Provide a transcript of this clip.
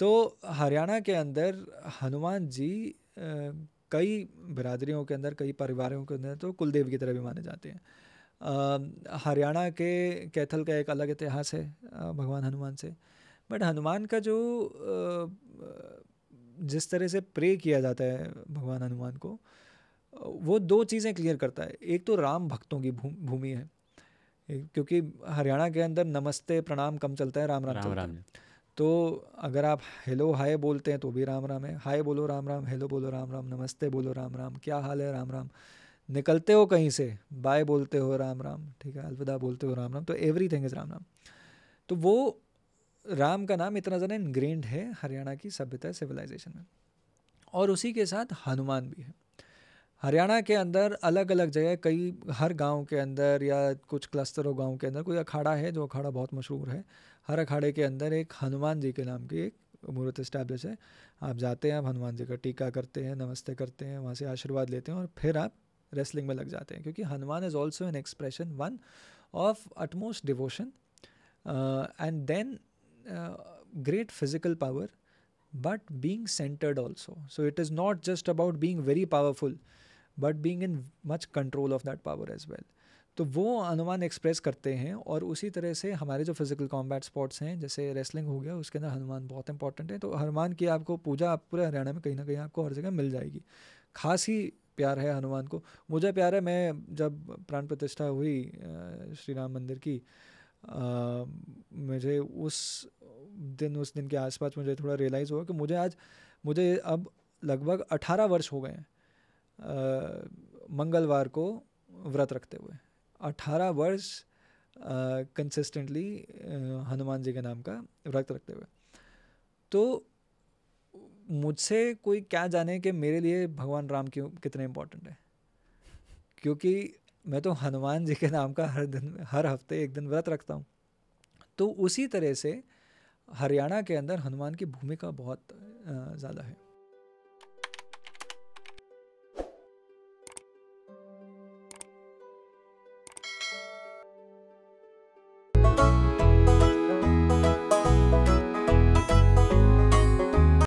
तो हरियाणा के अंदर हनुमान जी कई बिरादरियों के अंदर कई परिवारों के अंदर तो कुलदेव की तरह भी माने जाते हैं हरियाणा के कैथल का एक अलग इतिहास है भगवान हनुमान से बट हनुमान का जो जिस तरह से प्रे किया जाता है भगवान हनुमान को वो दो चीज़ें क्लियर करता है एक तो राम भक्तों की भूमि है क्योंकि हरियाणा के अंदर नमस्ते प्रणाम कम चलता है राम राम, राम, राम, राम तो अगर आप हेलो हाय बोलते हैं तो भी राम राम है हाय बोलो राम राम हेलो बोलो राम राम नमस्ते बोलो राम राम क्या हाल है राम राम निकलते हो कहीं से बाय बोलते हो राम राम ठीक है अलविदा बोलते हो राम राम तो everything is Ram Ram तो वो राम का नाम इतना ज़्यादा इनग्रेंड है हरियाणा की सभ्यता सिविलाइजेशन में और उसी के साथ हनुमान भी है हरियाणा के अंदर अलग अलग जगह कई हर गांव के अंदर या कुछ क्लस्टरों गांव के अंदर कोई अखाड़ा है जो अखाड़ा बहुत मशहूर है हर अखाड़े के अंदर एक हनुमान जी के नाम की एक मूर्त इस्टेब्लिश है आप जाते हैं आप हनुमान जी का टीका करते हैं नमस्ते करते हैं वहाँ से आशीर्वाद लेते हैं और फिर आप रेसलिंग में लग जाते हैं क्योंकि Hanuman is also an expression one of utmost devotion and then great physical power but being centred also so it is not just about being very powerful but being in much control of that power as well तो वो Hanuman express करते हैं और उसी तरह से हमारे जो फिजिकल कॉम्बैट स्पोर्ट्स हैं जैसे रेसलिंग हो गया उसके अंदर हनुमान बहुत इंपॉर्टेंट है तो हनुमान की आपको पूजा आप पूरे हरियाणा में कहीं ना कहीं आपको हर जगह मिल जाएगी खास ही प्यार है हनुमान को मुझे प्यार है मैं जब प्राण प्रतिष्ठा हुई श्री राम मंदिर की आ, मुझे उस दिन उस दिन के आसपास मुझे थोड़ा रियलाइज़ हुआ कि मुझे आज मुझे अब लगभग अठारह वर्ष हो गए हैं मंगलवार को व्रत रखते हुए अठारह वर्ष कंसिस्टेंटली हनुमान जी के नाम का व्रत रखते हुए तो मुझसे कोई क्या जाने कि मेरे लिए भगवान राम क्यों कितने इम्पोर्टेंट है क्योंकि मैं तो हनुमान जी के नाम का हर दिन हर हफ्ते एक दिन व्रत रखता हूँ तो उसी तरह से हरियाणा के अंदर हनुमान की भूमिका बहुत ज़्यादा है